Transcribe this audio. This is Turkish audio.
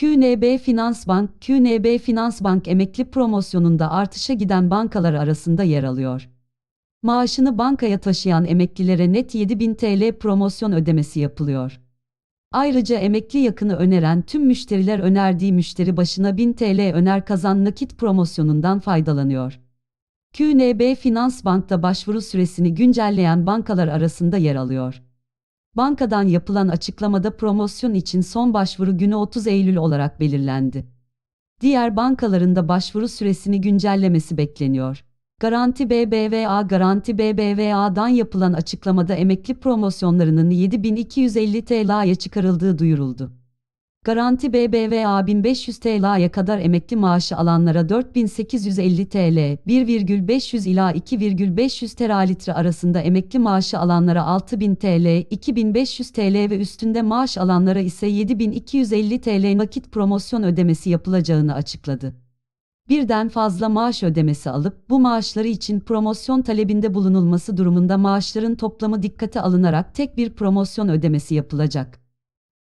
QNB Finansbank, QNB Bank emekli promosyonunda artışa giden bankalar arasında yer alıyor. Maaşını bankaya taşıyan emeklilere net 7000 TL promosyon ödemesi yapılıyor. Ayrıca emekli yakını öneren tüm müşteriler önerdiği müşteri başına 1000 TL öner kazan nakit promosyonundan faydalanıyor. QNB Finansbank'ta başvuru süresini güncelleyen bankalar arasında yer alıyor bankadan yapılan açıklamada promosyon için son başvuru günü 30 Eylül olarak belirlendi. Diğer bankaların da başvuru süresini güncellemesi bekleniyor. Garanti BBVA Garanti BBVA'dan yapılan açıklamada emekli promosyonlarının 7250 TL'ye çıkarıldığı duyuruldu. Garanti BBVA 1500 TL'ye kadar emekli maaşı alanlara 4850 TL, 1,500 ila 2,500 teralitre arasında emekli maaşı alanlara 6000 TL, 2500 TL ve üstünde maaş alanlara ise 7250 TL nakit promosyon ödemesi yapılacağını açıkladı birden fazla maaş ödemesi alıp bu maaşları için promosyon talebinde bulunulması durumunda maaşların toplamı dikkate alınarak tek bir promosyon ödemesi yapılacak.